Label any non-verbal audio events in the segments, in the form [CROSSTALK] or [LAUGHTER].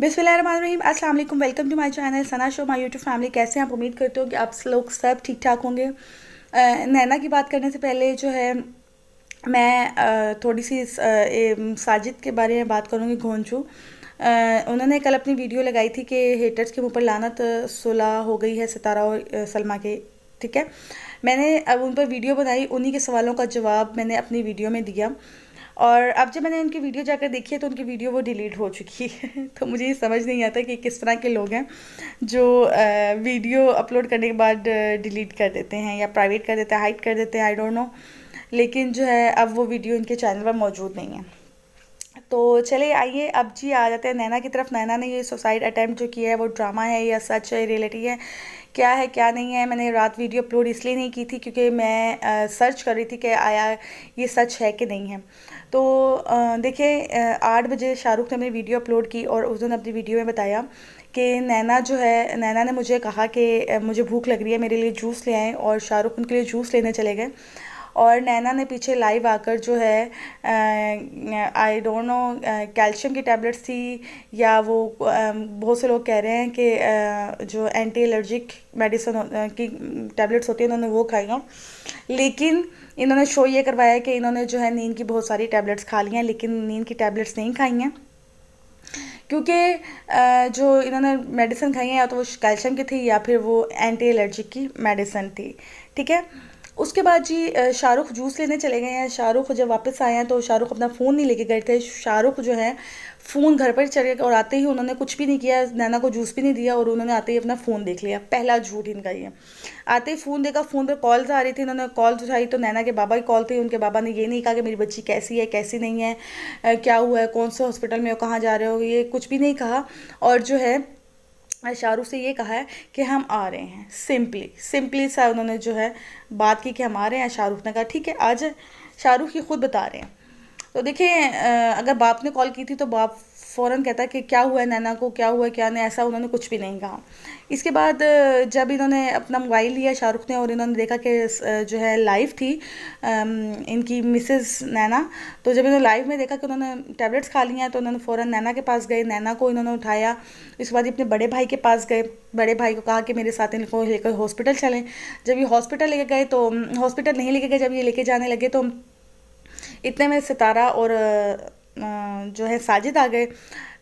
बिसमीम अस्सलाम वालेकुम welcome to my channel Sana show my YouTube family कैसे हैं आप उम्मीद करते हो कि आप लोग सब ठीक ठाक होंगे नैना की बात करने से पहले जो है मैं थोड़ी सी साजिद के बारे में बात करूँगी घोंचू उन्होंने कल अपनी वीडियो लगाई थी कि हेटर्स के ऊपर लानत सुलह हो गई है सितारा और सलमा के ठीक है मैंने अब उन पर वीडियो बनाई उन्हीं के सवालों का जवाब मैंने अपनी वीडियो में दिया और अब जब मैंने उनकी वीडियो जाकर देखी है तो उनकी वीडियो वो डिलीट हो चुकी है [LAUGHS] तो मुझे ये समझ नहीं आता कि किस तरह के लोग हैं जो वीडियो अपलोड करने के बाद डिलीट कर देते हैं या प्राइवेट कर देते हैं हाइड कर देते हैं आई डोंट नो लेकिन जो है अब वो वीडियो इनके चैनल पर मौजूद नहीं है तो चले आइए अब जी आ जाते हैं नैना की तरफ नैना ने ये सुसाइड अटैम्प्ट जो किया है वो ड्रामा है या सच है रियलिटी है क्या है क्या नहीं है मैंने रात वीडियो अपलोड इसलिए नहीं की थी क्योंकि मैं आ, सर्च कर रही थी कि आया ये सच है कि नहीं है तो देखिए आठ बजे शाहरुख ने मेरी वीडियो अपलोड की और उस दिन अपनी वीडियो में बताया कि नैना जो है नैना ने मुझे कहा कि मुझे भूख लग रही है मेरे लिए जूस ले आएँ और शाहरुख उनके लिए जूस लेने चले गए और नैना ने पीछे लाइव आकर जो है आई डोंट नो कैल्शियम की टैबलेट्स थी या वो बहुत से लोग कह रहे हैं कि जो एंटी एलर्जिक मेडिसिन की टैबलेट्स होती हैं उन्होंने वो खाई हों लेकिन इन्होंने शो ये करवाया कि इन्होंने जो है नींद की बहुत सारी टैबलेट्स खा ली हैं लेकिन नींद की टैबलेट्स नहीं खाई हैं क्योंकि जो इन्होंने मेडिसिन खाई है या तो वो कैल्शियम की थी या फिर वो एंटी एलर्जिक की मेडिसिन थी ठीक है उसके बाद जी शाहरुख जूस लेने चले गए हैं शाहरुख जब वापस आए हैं तो शाहरुख अपना फ़ोन नहीं लेके गए थे शाहरुख जो है फ़ोन घर पर चले और आते ही उन्होंने कुछ भी नहीं किया नैना को जूस भी नहीं दिया और उन्होंने आते ही अपना फ़ोन देख लिया पहला झूठ इनका ये आते ही फ़ोन देखा फ़ोन पर कॉल्स आ रही थी उन्होंने कॉल्स उठाई तो नैना के बाबा की कॉल थी उनके बाबा ने ये नहीं कहा कि मेरी बच्ची कैसी है कैसी नहीं है क्या हुआ है कौन से हॉस्पिटल में हो कहाँ जा रहे हो ये कुछ भी नहीं कहा और जो है शाहरुख से ये कहा है कि हम आ रहे हैं सिंपली सिंपली सा उन्होंने जो है बात की कि हम आ रहे हैं शाहरुख ने कहा ठीक है आज शाहरुख ही खुद बता रहे हैं तो देखिए अगर बाप ने कॉल की थी तो बाप फ़ौरन कहता है कि क्या हुआ है नैना को क्या हुआ है क्या नहीं ऐसा उन्होंने कुछ भी नहीं कहा इसके बाद जब इन्होंने अपना मोबाइल लिया शाहरुख ने और इन्होंने देखा कि जो है लाइव थी इनकी मिसेस नैना तो जब इन्होंने लाइव में देखा कि उन्होंने टैबलेट्स खा ली हैं तो उन्होंने फ़ौरन नैना के पास गए नैना को इन्होंने उठाया इसके बाद अपने बड़े भाई के पास गए बड़े भाई को कहा कि मेरे साथ इनको लेकर हॉस्पिटल चलें जब ये हॉस्पिटल लेके गए तो हॉस्पिटल नहीं लेके गए जब ये लेके जाने लगे तो इतने में सितारा और जो है साजिद आ गए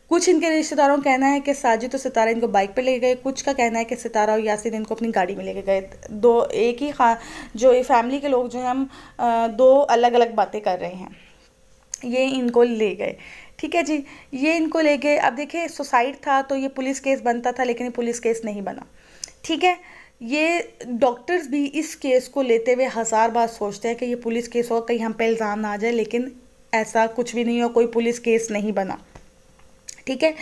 कुछ इनके रिश्तेदारों का कहना है कि साजिद और सितारा इनको बाइक पे ले गए कुछ का कहना है कि सितारा और यासिन इनको अपनी गाड़ी में लेके गए दो एक ही खा जो ये फैमिली के लोग जो हैं हम दो अलग अलग बातें कर रहे हैं ये इनको ले गए ठीक है जी ये इनको ले गए अब देखिए सुसाइड था तो ये पुलिस केस बनता था लेकिन ये पुलिस केस नहीं बना ठीक है ये डॉक्टर्स भी इस केस को लेते हुए हज़ार बार सोचते हैं कि ये पुलिस केस हो कहीं हम पे इल्ज़ाम ना आ जाए लेकिन ऐसा कुछ भी नहीं हो कोई पुलिस केस नहीं बना ठीक है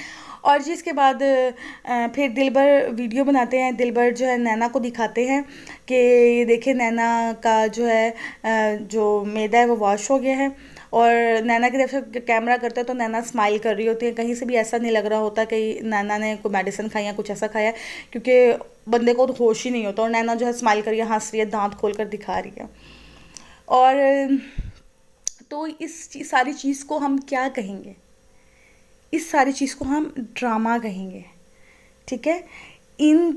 और जी इसके बाद फिर दिलबर वीडियो बनाते हैं दिलबर जो है नैना को दिखाते हैं कि ये देखिए नैना का जो है जो मैदा है वो वॉश हो गया है और नैना की तरफ से कैमरा करते हैं तो नैना स्माइल कर रही होती है कहीं से भी ऐसा नहीं लग रहा होता कि नैना ने कोई मेडिसिन खाई या कुछ ऐसा खाया क्योंकि बंदे को तो होश ही नहीं होता और नैना जो है स्माइल कर रही है हंस रही है दांत खोल कर दिखा रही है और तो इस सारी चीज़ को हम क्या कहेंगे इस सारी चीज़ को हम ड्रामा कहेंगे ठीक है इन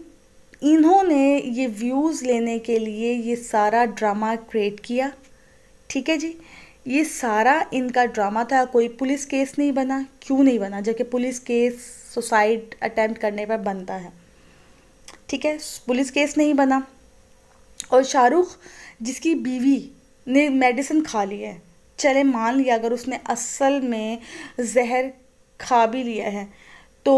इन्होंने ये व्यूज़ लेने के लिए ये सारा ड्रामा क्रिएट किया ठीक है जी ये सारा इनका ड्रामा था कोई पुलिस केस नहीं बना क्यों नहीं बना जबकि पुलिस केस सुसाइड अटैम्प्ट करने पर बनता है ठीक है पुलिस केस नहीं बना और शाहरुख जिसकी बीवी ने मेडिसिन खा ली है चले मान लिया अगर उसने असल में जहर खा भी लिया है तो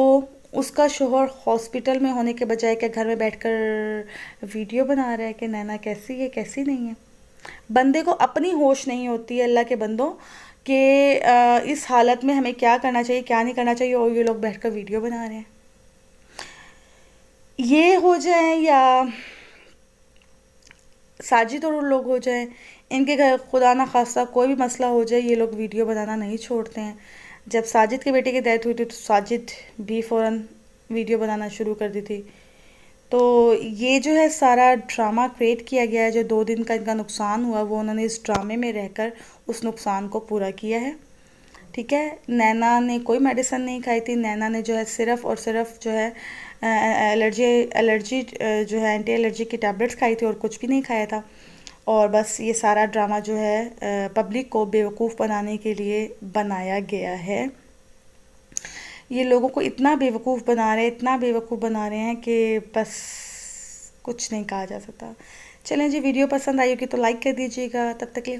उसका शोहर हॉस्पिटल में होने के बजाय क्या घर में बैठकर वीडियो बना रहा है कि नैना कैसी है कैसी नहीं है बंदे को अपनी होश नहीं होती है अल्लाह के बंदों के इस हालत में हमें क्या करना चाहिए क्या नहीं करना चाहिए और ये लोग बैठकर वीडियो बना रहे हैं ये हो जाए या साजिद और लोग हो जाएं इनके घर खुदा ना खासा कोई भी मसला हो जाए ये लोग वीडियो बनाना नहीं छोड़ते हैं जब साजिद के बेटे की डेथ हुई थी तो साजिद भी फ़ौर वीडियो बनाना शुरू कर दी थी तो ये जो है सारा ड्रामा क्रिएट किया गया है जो दो दिन का इनका नुकसान हुआ वो उन्होंने इस ड्रामे में रहकर उस नुकसान को पूरा किया है ठीक है नैना ने कोई मेडिसिन नहीं खाई थी नैना ने जो है सिर्फ और सिर्फ जो है एलर्जी एलर्जी जो है एंटी एलर्जी की टैबलेट्स खाई थी और कुछ भी नहीं खाया था और बस ये सारा ड्रामा जो है पब्लिक को बेवकूफ़ बनाने के लिए बनाया गया है ये लोगों को इतना बेवकूफ़ बना रहे हैं इतना बेवकूफ़ बना रहे हैं कि बस कुछ नहीं कहा जा सकता चलें जी वीडियो पसंद आई होगी तो लाइक कर दीजिएगा तब तक के